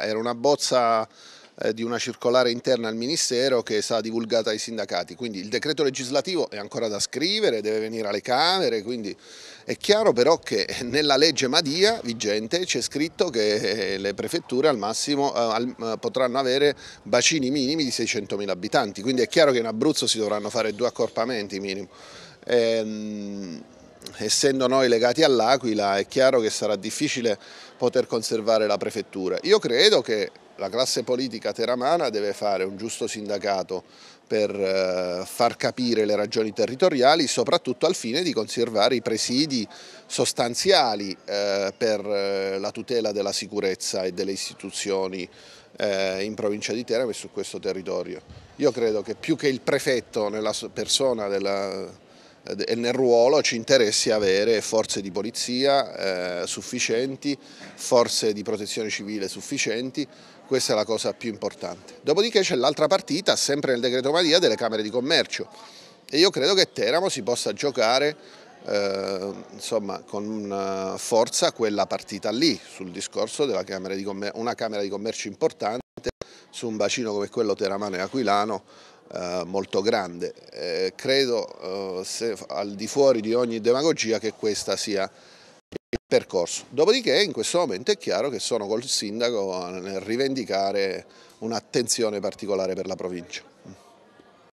Era una bozza eh, di una circolare interna al Ministero che è stata divulgata ai sindacati, quindi il decreto legislativo è ancora da scrivere, deve venire alle Camere, quindi è chiaro però che nella legge Madia vigente c'è scritto che eh, le prefetture al massimo eh, potranno avere bacini minimi di 600.000 abitanti, quindi è chiaro che in Abruzzo si dovranno fare due accorpamenti minimo. Ehm essendo noi legati all'Aquila è chiaro che sarà difficile poter conservare la prefettura. Io credo che la classe politica teramana deve fare un giusto sindacato per eh, far capire le ragioni territoriali, soprattutto al fine di conservare i presidi sostanziali eh, per eh, la tutela della sicurezza e delle istituzioni in provincia di Teramo e su questo territorio. Io credo che più che il prefetto nella persona della e eh, nel ruolo ci interessi avere forze di polizia eh, sufficienti, forze di protezione civile sufficienti, questa è la cosa più importante. Dopodiché c'è l'altra partita, sempre nel decreto Maria, delle Camere di Commercio e io credo che Teramo si possa giocare eh, insomma, con eh, forza quella partita lì, sul discorso della Camera di Commercio, una Camera di Commercio importante su un bacino come quello teramano e aquilano eh, molto grande. Eh, credo, eh, se, al di fuori di ogni demagogia, che questo sia il percorso. Dopodiché in questo momento è chiaro che sono col sindaco nel rivendicare un'attenzione particolare per la provincia.